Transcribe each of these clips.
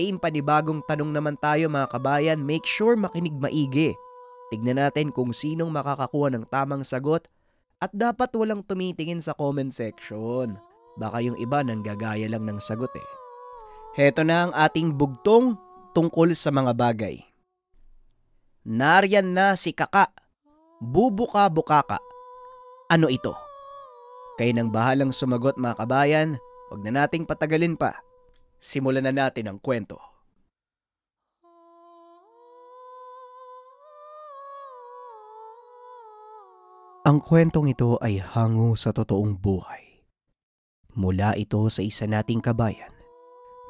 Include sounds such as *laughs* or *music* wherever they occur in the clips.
Game panibagong tanong naman tayo mga kabayan, make sure makinig maigi. Tignan natin kung sinong makakakuha ng tamang sagot at dapat walang tumitingin sa comment section. Baka yung iba nang gagaya lang ng sagot eh. Heto na ang ating bugtong tungkol sa mga bagay. Nariyan na si kaka, bubuka-bukaka. Ano ito? Kayo nang bahalang sumagot mga kabayan, huwag na nating patagalin pa. Simulan na natin ang kwento. Ang kwentong ito ay hango sa totoong buhay. Mula ito sa isa nating kabayan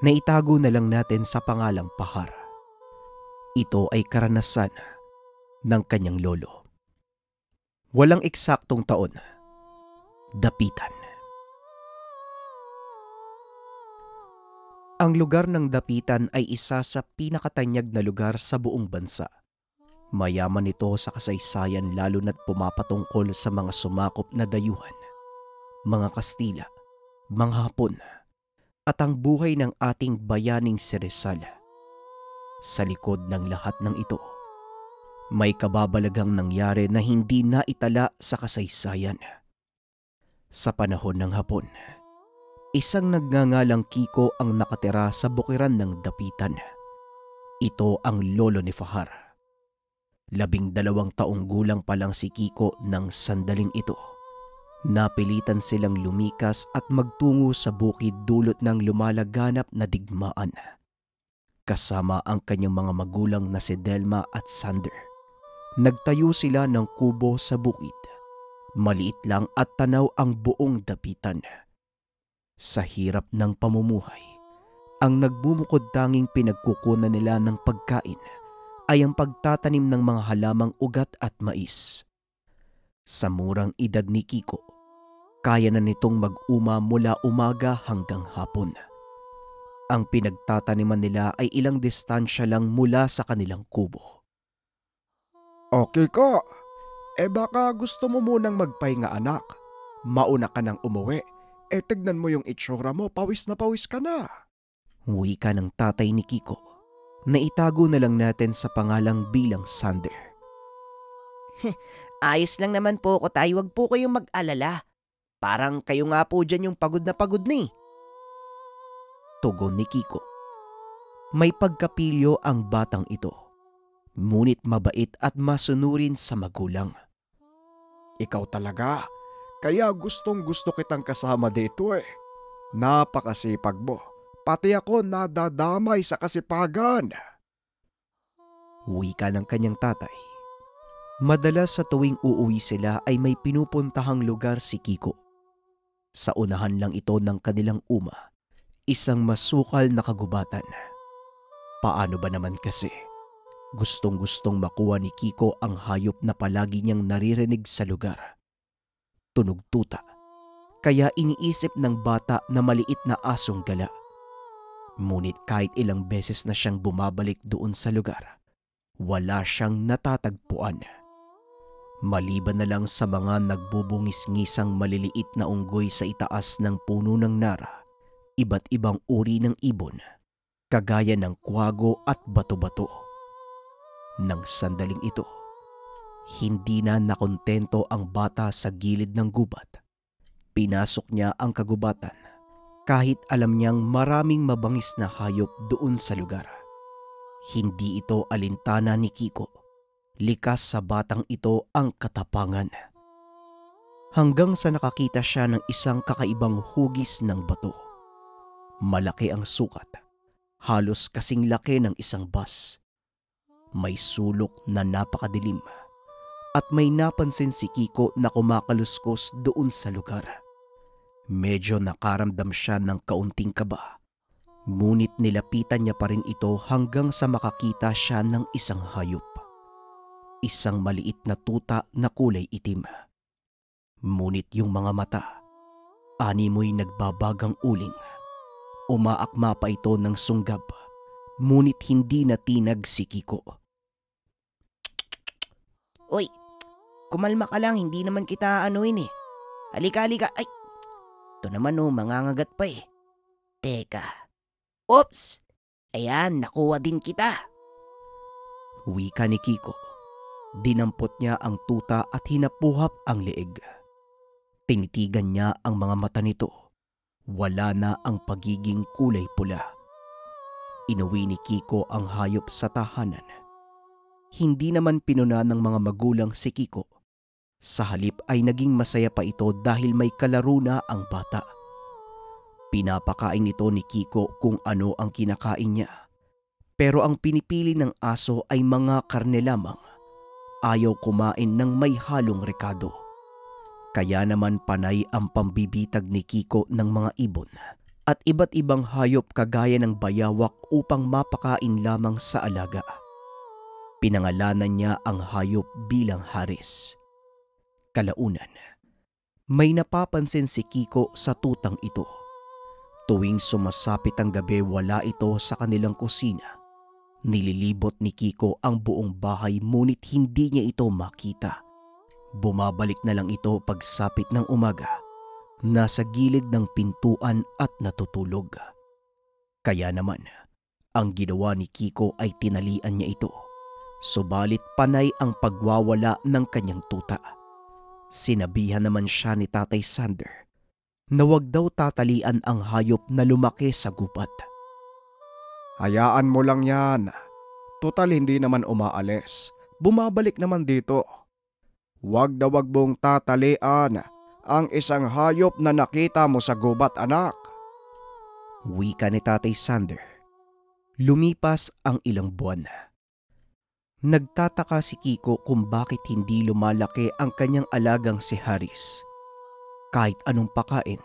na itago na lang natin sa pangalang Pahara. Ito ay karanasan ng kanyang lolo. Walang eksaktong taon. Dapitan. Ang lugar ng Dapitan ay isa sa pinakatanyag na lugar sa buong bansa. Mayaman ito sa kasaysayan lalo na't pumapatungkol sa mga sumakop na dayuhan, mga Kastila, mga Hapon, at ang buhay ng ating bayaning si Rizal. Sa likod ng lahat ng ito, may kababalagang nangyari na hindi na itala sa kasaysayan. Sa panahon ng Hapon, isang nagngangalang Kiko ang nakatira sa bukiran ng Dapitan. Ito ang lolo ni Fahar. Labing dalawang taong gulang pa lang si Kiko ng sandaling ito. Napilitan silang lumikas at magtungo sa bukid dulot ng lumalaganap na digmaan. Kasama ang kanyang mga magulang na si Delma at Sander. Nagtayo sila ng kubo sa bukid. Maliit lang at tanaw ang buong dapitan sa hirap ng pamumuhay. Ang nagbumukod tanging pinagkukunan nila ng pagkain ay ang pagtatanim ng mga halamang ugat at mais. Sa murang edad ni Kiko, kaya na nitong mag-uma mula umaga hanggang hapon. Ang pinagtataniman nila ay ilang distansya lang mula sa kanilang kubo. Okay ko, eh baka gusto mo munang magpahinga anak. Mauna ka nang umuwi eh tignan mo yung itsura mo, pawis na pawis ka na. Wika ng tatay ni Kiko na itago na lang natin sa pangalang bilang Sander. *laughs* Ayos lang naman po ko tayo, wag po kayong mag-alala. Parang kayo nga po dyan yung pagod na pagod ni. Tugon ni Kiko. May pagkapilyo ang batang ito. Ngunit mabait at masunurin sa magulang. Ikaw talaga, kaya gustong gusto kitang kasama dito eh. Napakasipag mo. Pati ako nadadamay sa kasipagan. Wika ng kanyang tatay. Madalas sa tuwing uuwi sila ay may pinupuntahang lugar si Kiko. Sa unahan lang ito ng kanilang uma, isang masukal na kagubatan. Paano ba naman kasi? Gustong-gustong makuha ni Kiko ang hayop na palagi niyang naririnig sa lugar tunog Kaya iniisip ng bata na maliit na asong gala. Ngunit kahit ilang beses na siyang bumabalik doon sa lugar, wala siyang natatagpuan. Maliban na lang sa mga nagbubungis-ngisang maliliit na unggoy sa itaas ng puno ng nara, iba't ibang uri ng ibon, kagaya ng kwago at bato-bato. Nang sandaling ito, hindi na nakontento ang bata sa gilid ng gubat. Pinasok niya ang kagubatan kahit alam niyang maraming mabangis na hayop doon sa lugar. Hindi ito alintana ni Kiko. Likas sa batang ito ang katapangan. Hanggang sa nakakita siya ng isang kakaibang hugis ng bato. Malaki ang sukat. Halos kasing laki ng isang bus. May sulok na napakadilim at may napansin si Kiko na kumakaluskos doon sa lugar. Medyo nakaramdam siya ng kaunting kaba. Ngunit nilapitan niya pa rin ito hanggang sa makakita siya ng isang hayop. Isang maliit na tuta na kulay itim. Ngunit yung mga mata, animoy nagbabagang uling. Umaakma pa ito ng sunggab, ngunit hindi na tinag si Kiko. Oy, Kumalma ka lang, hindi naman kita anuin eh. Halika, halika. Ay, ito naman oh, mangangagat pa eh. Teka. Oops! Ayan, nakuha din kita. Wika ni Kiko. Dinampot niya ang tuta at hinapuhap ang leeg. Tinitigan niya ang mga mata nito. Wala na ang pagiging kulay pula. Inuwi ni Kiko ang hayop sa tahanan. Hindi naman pinuna ng mga magulang si Kiko sa halip ay naging masaya pa ito dahil may kalaro na ang bata. Pinapakain ito ni Kiko kung ano ang kinakain niya. Pero ang pinipili ng aso ay mga karne lamang. Ayaw kumain ng may halong rekado. Kaya naman panay ang pambibitag ni Kiko ng mga ibon at iba't ibang hayop kagaya ng bayawak upang mapakain lamang sa alaga. Pinangalanan niya ang hayop bilang Haris. Kalaunan, may napapansin si Kiko sa tutang ito. Tuwing sumasapit ang gabi wala ito sa kanilang kusina. Nililibot ni Kiko ang buong bahay ngunit hindi niya ito makita. Bumabalik na lang ito pagsapit ng umaga. Nasa gilid ng pintuan at natutulog. Kaya naman, ang ginawa ni Kiko ay tinalian niya ito. Subalit panay ang pagwawala ng kanyang tuta. Sinabihan naman siya ni Tatay Sander na huwag daw tatalian ang hayop na lumaki sa gubat. Hayaan mo lang yan. Total hindi naman umaalis. Bumabalik naman dito. Huwag daw wag mong tatalian ang isang hayop na nakita mo sa gubat anak. Wika ni Tatay Sander. Lumipas ang ilang buwan na. Nagtataka si Kiko kung bakit hindi lumalaki ang kanyang alagang si Haris. Kahit anong pakain,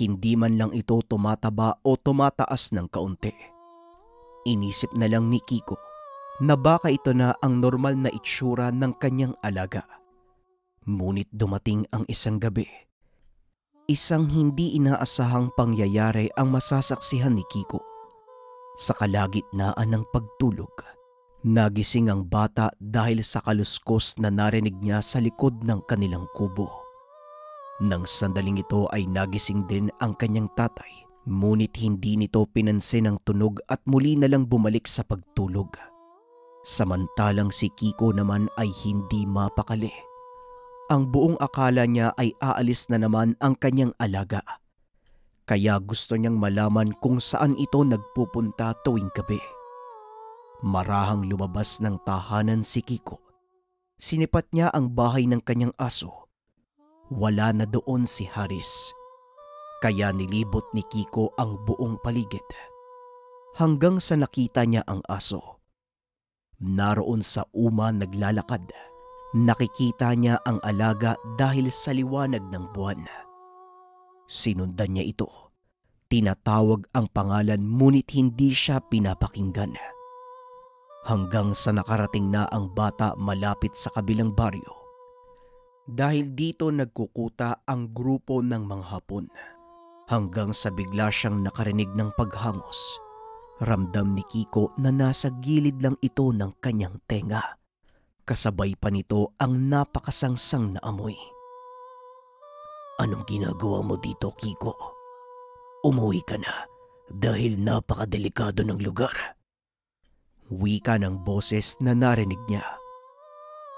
hindi man lang ito tumataba o tumataas ng kaunti. Inisip na lang ni Kiko na baka ito na ang normal na itsura ng kanyang alaga. Ngunit dumating ang isang gabi. Isang hindi inaasahang pangyayari ang masasaksihan ni Kiko. Sa kalagitnaan ng pagtulog Nagising ang bata dahil sa kaluskos na narinig niya sa likod ng kanilang kubo. Nang sandaling ito ay nagising din ang kanyang tatay, ngunit hindi nito pinansin ang tunog at muli na lang bumalik sa pagtulog. Samantalang si Kiko naman ay hindi mapakali. Ang buong akala niya ay aalis na naman ang kanyang alaga. Kaya gusto niyang malaman kung saan ito nagpupunta tuwing gabi. Marahang lumabas ng tahanan si Kiko. Sinipat niya ang bahay ng kanyang aso. Wala na doon si Haris. Kaya nilibot ni Kiko ang buong paligid. Hanggang sa nakita niya ang aso. Naroon sa uma naglalakad. Nakikita niya ang alaga dahil sa liwanag ng buwan. Sinundan niya ito. Tinatawag ang pangalan ngunit hindi siya pinapakinggan hanggang sa nakarating na ang bata malapit sa kabilang baryo. Dahil dito nagkukuta ang grupo ng mga Hapon hanggang sa bigla siyang nakarinig ng paghangos. Ramdam ni Kiko na nasa gilid lang ito ng kanyang tenga. Kasabay pa nito ang napakasangsang na amoy. Anong ginagawa mo dito, Kiko? Umuwi ka na dahil napakadelikado ng lugar. Wika ng boses na narinig niya.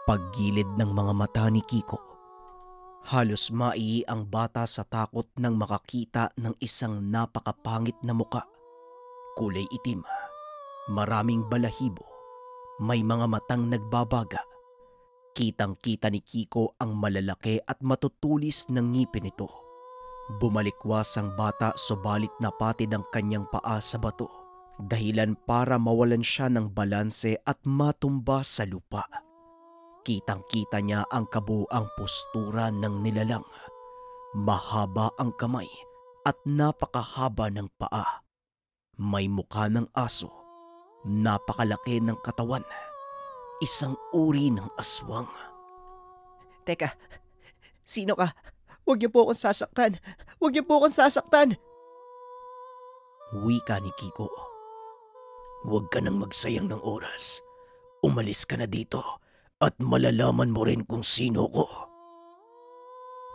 Paggilid ng mga mata ni Kiko. Halos mai ang bata sa takot nang makakita ng isang napakapangit na muka. Kulay itim, maraming balahibo, may mga matang nagbabaga. Kitang-kita ni Kiko ang malalaki at matutulis ng ngipin nito. Bumalikwas ang bata subalit napatid ang kanyang paa sa bato dahilan para mawalan siya ng balanse at matumba sa lupa. Kitang-kita niya ang kabuang postura ng nilalang. Mahaba ang kamay at napakahaba ng paa. May mukha ng aso, napakalaki ng katawan, isang uri ng aswang. Teka, sino ka? Huwag niyo po akong sasaktan! Huwag niyo po akong sasaktan! Wika ni Kiko. Huwag ka nang magsayang ng oras. Umalis ka na dito at malalaman mo rin kung sino ko.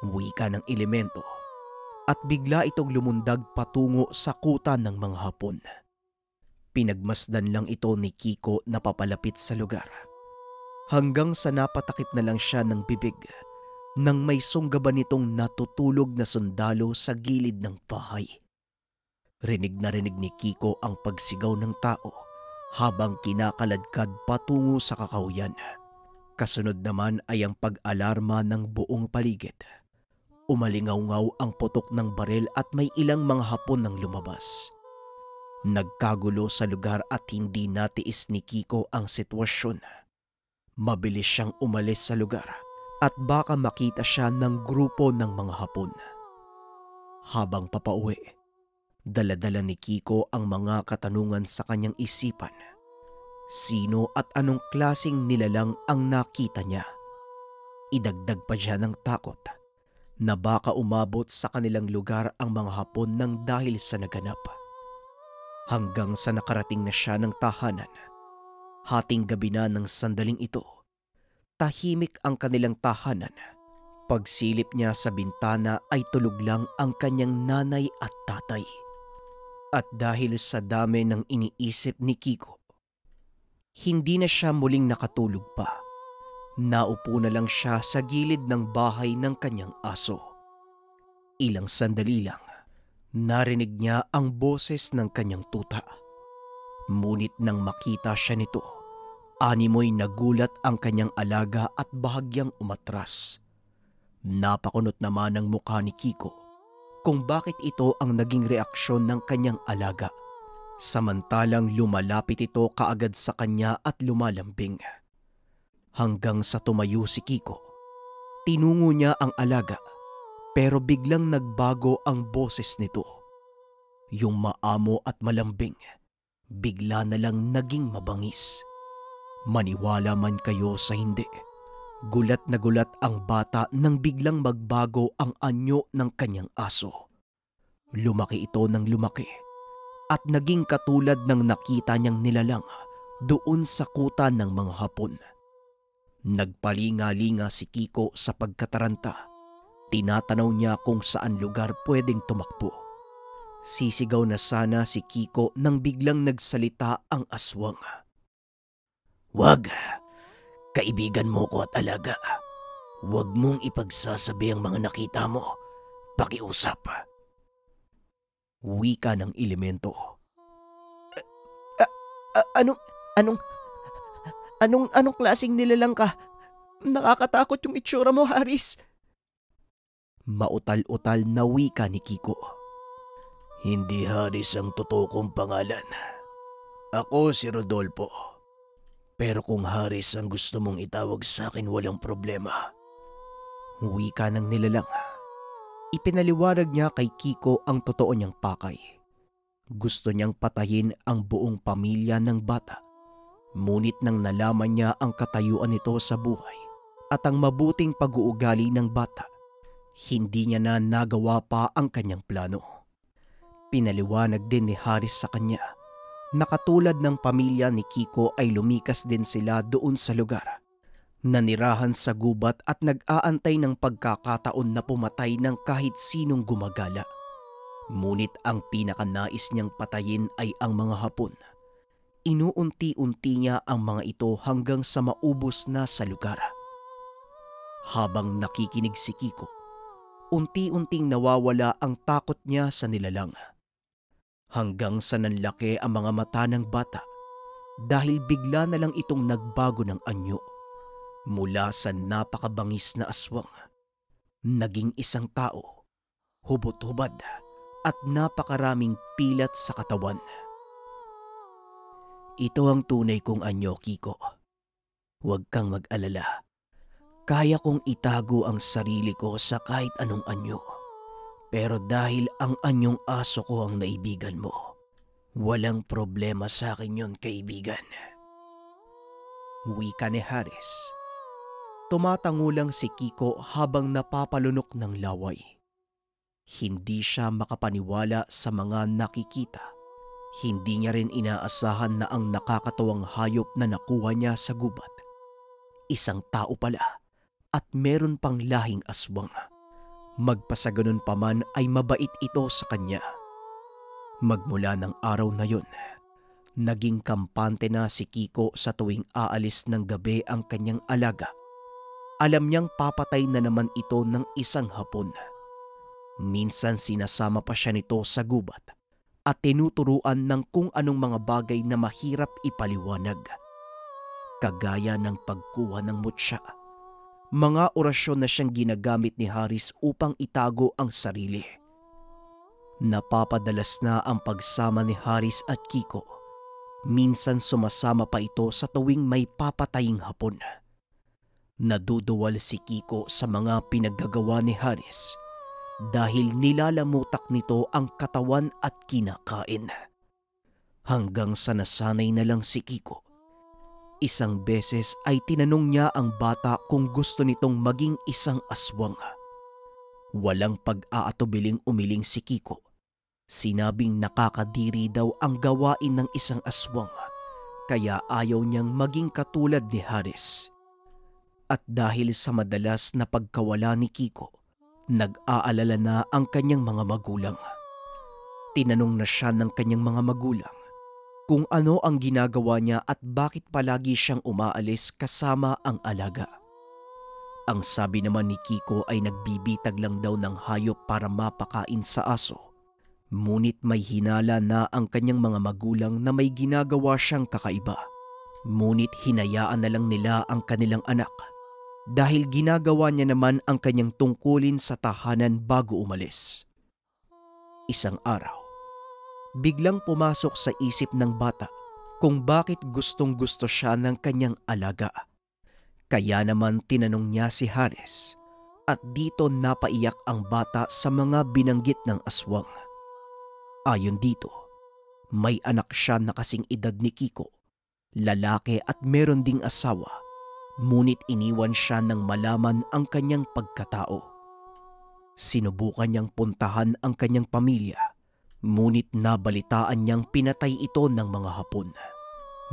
Wika ng elemento at bigla itong lumundag patungo sa kuta ng mga hapon. Pinagmasdan lang ito ni Kiko na papalapit sa lugar. Hanggang sa napatakip na lang siya ng bibig nang may sunggaban nitong natutulog na sundalo sa gilid ng pahay. Rinig na rinig ni Kiko ang pagsigaw ng tao habang kinakaladkad patungo sa kakawyan. Kasunod naman ay ang pag-alarma ng buong paligid. Umalingaw-ngaw ang putok ng baril at may ilang mga hapon nang lumabas. Nagkagulo sa lugar at hindi natiis ni Kiko ang sitwasyon. Mabilis siyang umalis sa lugar at baka makita siya ng grupo ng mga hapon. Habang papauwi, Daladala ni Kiko ang mga katanungan sa kanyang isipan. Sino at anong klasing nilalang ang nakita niya? Idagdag pa siya ng takot na baka umabot sa kanilang lugar ang mga Hapon nang dahil sa naganap. Hanggang sa nakarating na siya ng tahanan. Hating gabi na ng sandaling ito, tahimik ang kanilang tahanan. Pagsilip niya sa bintana ay tulog lang ang kanyang nanay at tatay. At dahil sa dami ng iniisip ni Kiko, hindi na siya muling nakatulog pa. Naupo na lang siya sa gilid ng bahay ng kanyang aso. Ilang sandali lang, narinig niya ang boses ng kanyang tuta. Munit nang makita siya nito, animoy nagulat ang kanyang alaga at bahagyang umatras. Napakunot naman ang mukha ni Kiko kung bakit ito ang naging reaksyon ng kanyang alaga. Samantalang lumalapit ito kaagad sa kanya at lumalambing. Hanggang sa tumayo si Kiko. Tinungo niya ang alaga pero biglang nagbago ang boses nito. Yung maamo at malambing, bigla na lang naging mabangis. Maniwala man kayo sa hindi. Gulat na gulat ang bata nang biglang magbago ang anyo ng kanyang aso. Lumaki ito ng lumaki at naging katulad ng nakita niyang nilalang doon sa kuta ng mga hapon. Nagpalingalinga si Kiko sa pagkataranta. Tinatanaw niya kung saan lugar pwedeng tumakbo. Sisigaw na sana si Kiko nang biglang nagsalita ang aswang. Wag! Kaibigan mo ko at alaga. Huwag mong ipagsasabi ang mga nakita mo. Pakiusap. Wika ng elemento. Eh, eh, a- anong, anong, anong, anong klaseng nilalang ka? Nakakatakot yung itsura mo, Haris. Mautal-utal na wika ni Kiko. Hindi Haris ang totoo kong pangalan. Ako si Rodolfo. Pero kung Haris ang gusto mong itawag sa akin walang problema. Wika ng nilalang. Ipinaliwarag niya kay Kiko ang totoo niyang pakay. Gusto niyang patayin ang buong pamilya ng bata. Ngunit nang nalaman niya ang katayuan nito sa buhay at ang mabuting pag-uugali ng bata, hindi niya na nagawa pa ang kanyang plano. Pinaliwanag din ni Harris sa kanya Nakatulad ng pamilya ni Kiko ay lumikas din sila doon sa lugar. Nanirahan sa gubat at nag-aantay ng pagkakataon na pumatay ng kahit sinong gumagala. Ngunit ang pinakanais niyang patayin ay ang mga hapon. Inuunti-unti niya ang mga ito hanggang sa maubos na sa lugar. Habang nakikinig si Kiko, unti-unting nawawala ang takot niya sa nilalang hanggang sa nanlaki ang mga mata ng bata dahil bigla na lang itong nagbago ng anyo. Mula sa napakabangis na aswang, naging isang tao, hubot-hubad at napakaraming pilat sa katawan. Ito ang tunay kong anyo, Kiko. Huwag kang mag-alala. Kaya kong itago ang sarili ko sa kahit anong anyo. Pero dahil ang anyong aso ko ang naibigan mo, walang problema sa akin yon kaibigan. Wika ni Harris. Tumatangulang si Kiko habang napapalunok ng laway. Hindi siya makapaniwala sa mga nakikita. Hindi niya rin inaasahan na ang nakakatuwang hayop na nakuha niya sa gubat. Isang tao pala at meron pang lahing aswang. Magpasaganon pa man ay mabait ito sa kanya. Magmula ng araw na yon, naging kampante na si Kiko sa tuwing aalis ng gabi ang kanyang alaga. Alam niyang papatay na naman ito ng isang hapon. Minsan sinasama pa siya nito sa gubat at tinuturuan ng kung anong mga bagay na mahirap ipaliwanag. Kagaya ng pagkuha ng mutya mga orasyon na siyang ginagamit ni Haris upang itago ang sarili. Napapadalas na ang pagsama ni Haris at Kiko. Minsan sumasama pa ito sa tuwing may papataying hapon. Naduduwal si Kiko sa mga pinaggagawa ni Haris dahil nilalamutak nito ang katawan at kinakain. Hanggang sa nasanay na lang si Kiko Isang beses ay tinanong niya ang bata kung gusto nitong maging isang aswang. Walang pag-aatubiling umiling si Kiko. Sinabing nakakadiri daw ang gawain ng isang aswang, kaya ayaw niyang maging katulad ni Harris. At dahil sa madalas na pagkawala ni Kiko, nag-aalala na ang kanyang mga magulang. Tinanong na siya ng kanyang mga magulang kung ano ang ginagawa niya at bakit palagi siyang umaalis kasama ang alaga. Ang sabi naman ni Kiko ay nagbibitag lang daw ng hayop para mapakain sa aso. Ngunit may hinala na ang kanyang mga magulang na may ginagawa siyang kakaiba. Ngunit hinayaan na lang nila ang kanilang anak dahil ginagawa niya naman ang kanyang tungkulin sa tahanan bago umalis. Isang araw, biglang pumasok sa isip ng bata kung bakit gustong gusto siya ng kanyang alaga. Kaya naman tinanong niya si Hanes at dito napaiyak ang bata sa mga binanggit ng aswang. Ayon dito, may anak siya na kasing edad ni Kiko, lalaki at meron ding asawa, ngunit iniwan siya nang malaman ang kanyang pagkatao. Sinubukan niyang puntahan ang kanyang pamilya Ngunit nabalitaan niyang pinatay ito ng mga Hapon.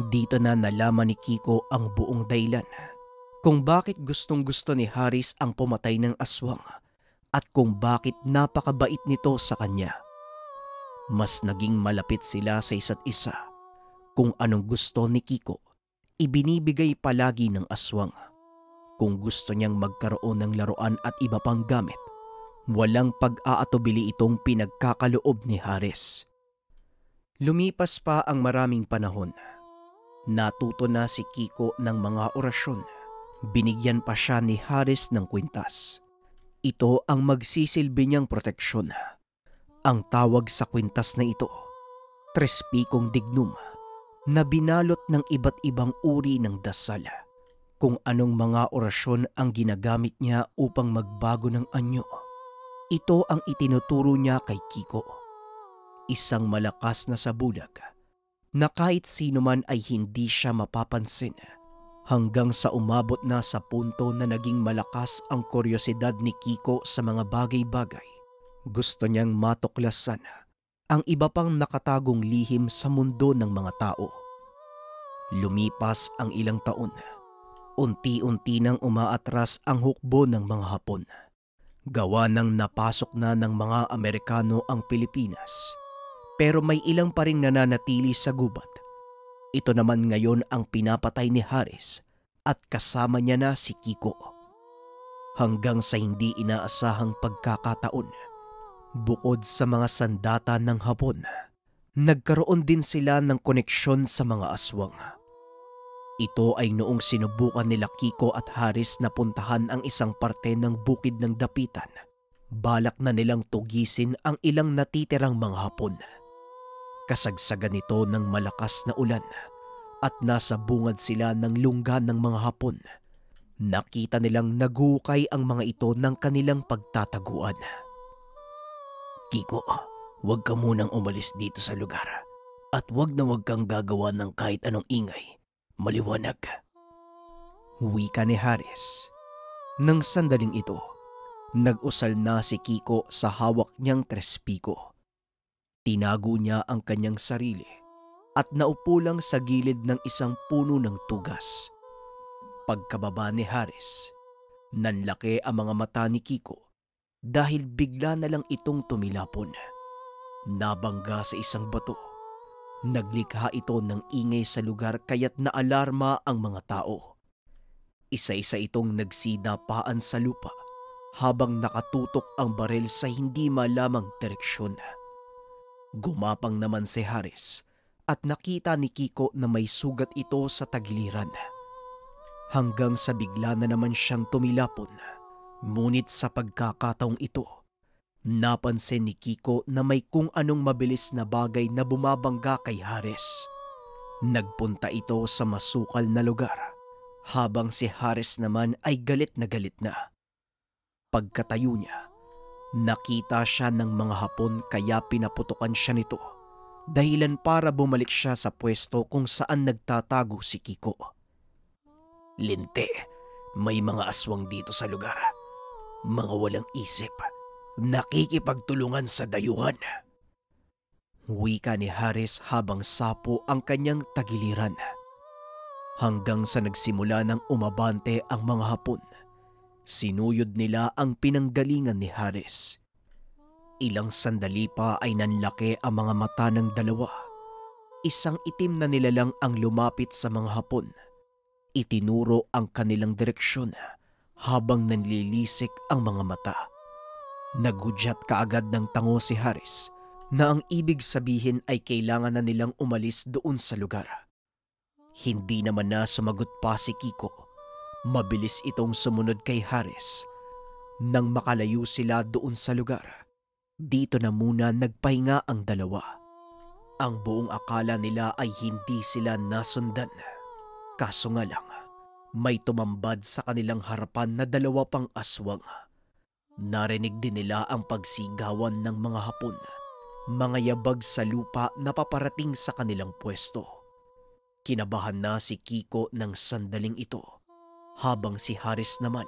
Dito na nalaman ni Kiko ang buong daylan kung bakit gustong gusto ni Harris ang pumatay ng aswang at kung bakit napakabait nito sa kanya. Mas naging malapit sila sa isa't isa kung anong gusto ni Kiko ibinibigay palagi ng aswang. Kung gusto niyang magkaroon ng laruan at iba pang gamit, Walang pag-aatubili itong pinagkakaloob ni Haris. Lumipas pa ang maraming panahon. Natuto na si Kiko ng mga orasyon. Binigyan pa siya ni Haris ng kwintas. Ito ang magsisilbi niyang proteksyon. Ang tawag sa kwintas na ito, Trespikong Dignum, na binalot ng iba't ibang uri ng dasal. Kung anong mga orasyon ang ginagamit niya upang magbago ng anyo ito ang itinuturo niya kay Kiko. Isang malakas na sabulag na kahit sino man ay hindi siya mapapansin hanggang sa umabot na sa punto na naging malakas ang kuryosidad ni Kiko sa mga bagay-bagay. Gusto niyang matuklasan ang iba pang nakatagong lihim sa mundo ng mga tao. Lumipas ang ilang taon. Unti-unti nang umaatras ang hukbo ng mga Hapon gawa ng napasok na ng mga Amerikano ang Pilipinas. Pero may ilang pa rin nananatili sa gubat. Ito naman ngayon ang pinapatay ni Harris at kasama niya na si Kiko. Hanggang sa hindi inaasahang pagkakataon, bukod sa mga sandata ng hapon, nagkaroon din sila ng koneksyon sa mga aswang ito ay noong sinubukan nila Kiko at Harris na puntahan ang isang parte ng bukid ng dapitan. Balak na nilang tugisin ang ilang natitirang mga hapon. Kasagsagan nito ng malakas na ulan at nasa bungad sila ng lungga ng mga hapon. Nakita nilang naguukay ang mga ito ng kanilang pagtataguan. Kiko, huwag ka munang umalis dito sa lugar at wag na wag kang gagawa ng kahit anong ingay maliwanag. Wika ni Haris. Nang sandaling ito, nag-usal na si Kiko sa hawak niyang trespiko. Tinago niya ang kanyang sarili at naupo lang sa gilid ng isang puno ng tugas. Pagkababa ni Haris, nanlaki ang mga mata ni Kiko dahil bigla na lang itong tumilapon. Nabangga sa isang bato Naglikha ito ng ingay sa lugar kaya't naalarma ang mga tao. Isa-isa itong nagsida paan sa lupa habang nakatutok ang baril sa hindi malamang direksyon. Gumapang naman si Harris at nakita ni Kiko na may sugat ito sa tagiliran. Hanggang sa bigla na naman siyang tumilapon. Ngunit sa pagkakataong ito, Napansin ni Kiko na may kung anong mabilis na bagay na bumabangga kay Hares. Nagpunta ito sa masukal na lugar, habang si Hares naman ay galit na galit na. Pagkatayo niya, nakita siya ng mga hapon kaya pinaputukan siya nito dahilan para bumalik siya sa pwesto kung saan nagtatago si Kiko. Linte, may mga aswang dito sa lugar. Mga walang isip nakikipagtulungan sa dayuhan. Wika ni Harris habang sapo ang kanyang tagiliran. Hanggang sa nagsimula ng umabante ang mga hapon, sinuyod nila ang pinanggalingan ni Harris. Ilang sandali pa ay nanlaki ang mga mata ng dalawa. Isang itim na nilalang ang lumapit sa mga hapon. Itinuro ang kanilang direksyon habang nanlilisik ang mga mata. Nagudyat kaagad ng tango si Harris na ang ibig sabihin ay kailangan na nilang umalis doon sa lugar. Hindi naman na sumagot pa si Kiko. Mabilis itong sumunod kay Harris. Nang makalayo sila doon sa lugar, dito na muna nagpahinga ang dalawa. Ang buong akala nila ay hindi sila nasundan. Kaso nga lang, may tumambad sa kanilang harapan na dalawa pang aswang Narinig din nila ang pagsigawan ng mga hapon, mga yabag sa lupa na paparating sa kanilang pwesto. Kinabahan na si Kiko ng sandaling ito, habang si Harris naman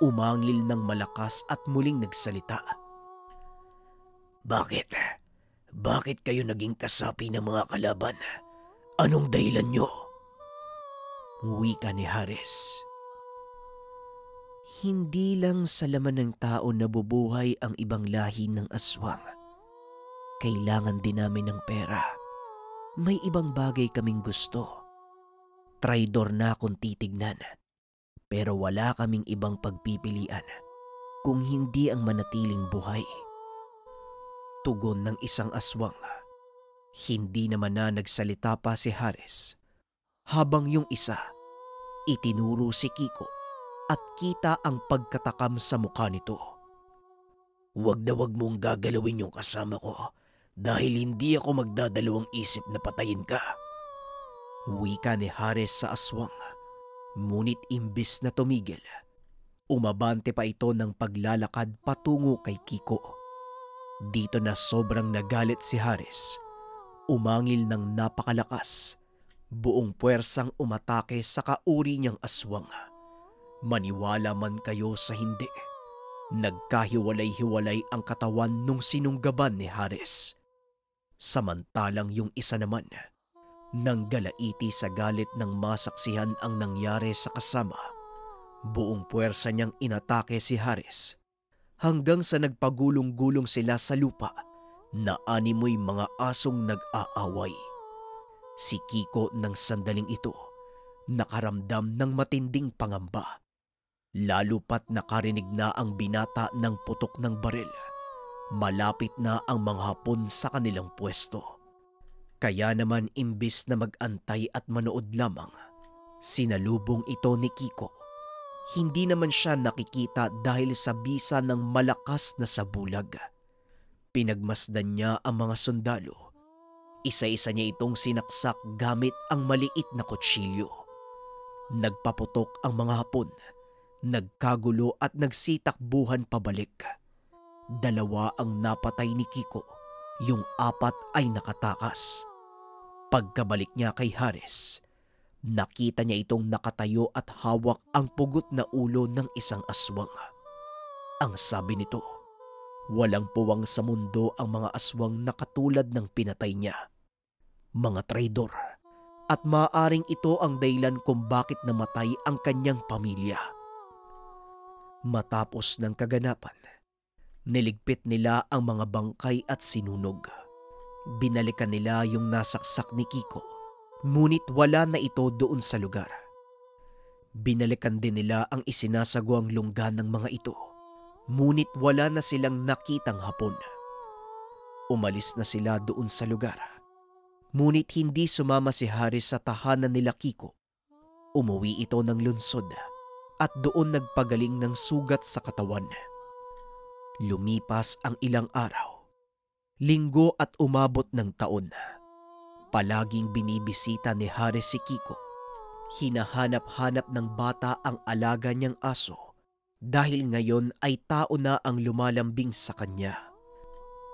umangil ng malakas at muling nagsalita. Bakit? Bakit kayo naging kasapi ng mga kalaban? Anong dahilan nyo? Wika ni Harris. Haris. Hindi lang sa laman ng tao nabubuhay ang ibang lahi ng aswang. Kailangan din namin ng pera. May ibang bagay kaming gusto. Traidor na akong titignan. Pero wala kaming ibang pagpipilian kung hindi ang manatiling buhay. Tugon ng isang aswang. Hindi naman na nagsalita pa si Haris habang yung isa itinuro si Kiko at kita ang pagkatakam sa mukha nito. Huwag na huwag mong gagalawin yung kasama ko dahil hindi ako magdadalawang isip na patayin ka. Wika ni Hares sa aswang. Ngunit imbis na tumigil, umabante pa ito ng paglalakad patungo kay Kiko. Dito na sobrang nagalit si Hares. Umangil ng napakalakas, buong puwersang umatake sa kauri niyang aswang. Maniwala man kayo sa hindi, nagkahiwalay-hiwalay ang katawan nung sinunggaban ni Haris. Samantalang yung isa naman, nang galaiti sa galit ng masaksihan ang nangyari sa kasama. Buong puwersa niyang inatake si Haris hanggang sa nagpagulong-gulong sila sa lupa na animoy mga asong nag-aaway. Si Kiko ng sandaling ito nakaramdam ng matinding pangamba Lalo pat nakarinig na ang binata ng putok ng baril. Malapit na ang mga Hapon sa kanilang pwesto. Kaya naman imbis na magantay at manood lamang, sinalubong ito ni Kiko. Hindi naman siya nakikita dahil sa bisa ng malakas na sabulag. Pinagmasdan niya ang mga sundalo. Isa-isa niya itong sinaksak gamit ang maliit na kutsilyo. Nagpaputok ang mga Hapon Nagkagulo at nagsitakbuhan pabalik. Dalawa ang napatay ni Kiko, yung apat ay nakatakas. Pagkabalik niya kay Harris, nakita niya itong nakatayo at hawak ang pugot na ulo ng isang aswang. Ang sabi nito, walang puwang sa mundo ang mga aswang na katulad ng pinatay niya. Mga traidor. At maaring ito ang dahilan kung bakit namatay ang kanyang pamilya. Matapos ng kaganapan, niligpit nila ang mga bangkay at sinunog. Binalikan nila yung nasaksak ni Kiko, ngunit wala na ito doon sa lugar. Binalikan din nila ang isinasagwang lungga ng mga ito, ngunit wala na silang nakitang hapon. Umalis na sila doon sa lugar, ngunit hindi sumama si Harry sa tahanan nila Kiko. Umuwi ito ng lunsod at doon nagpagaling ng sugat sa katawan. Lumipas ang ilang araw, linggo at umabot ng taon. Palaging binibisita ni Hare si Kiko. Hinahanap-hanap ng bata ang alaga niyang aso dahil ngayon ay tao na ang lumalambing sa kanya.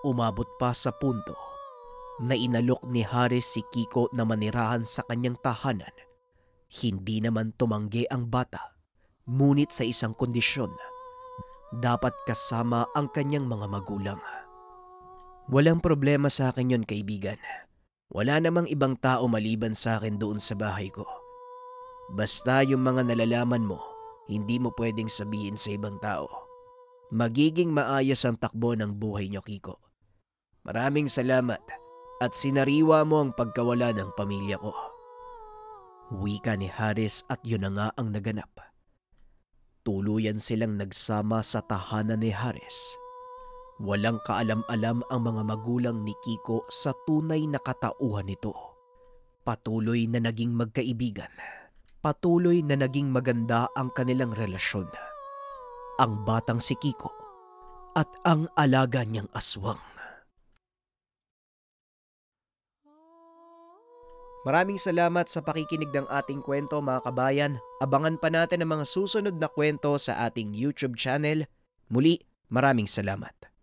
Umabot pa sa punto na inalok ni Hare si Kiko na manirahan sa kanyang tahanan. Hindi naman tumanggi ang bata ngunit sa isang kondisyon. Dapat kasama ang kanyang mga magulang. Walang problema sa akin yon kaibigan. Wala namang ibang tao maliban sa akin doon sa bahay ko. Basta yung mga nalalaman mo, hindi mo pwedeng sabihin sa ibang tao. Magiging maayos ang takbo ng buhay niyo, Kiko. Maraming salamat at sinariwa mo ang pagkawala ng pamilya ko. Wika ni Harris at yun na nga ang naganap. Tuluyan silang nagsama sa tahanan ni Hares. Walang kaalam-alam ang mga magulang ni Kiko sa tunay na katauhan nito. Patuloy na naging magkaibigan. Patuloy na naging maganda ang kanilang relasyon. Ang batang si Kiko at ang alaga niyang aswang. Maraming salamat sa pakikinig ng ating kwento mga kabayan. Abangan pa natin ang mga susunod na kwento sa ating YouTube channel. Muli, maraming salamat.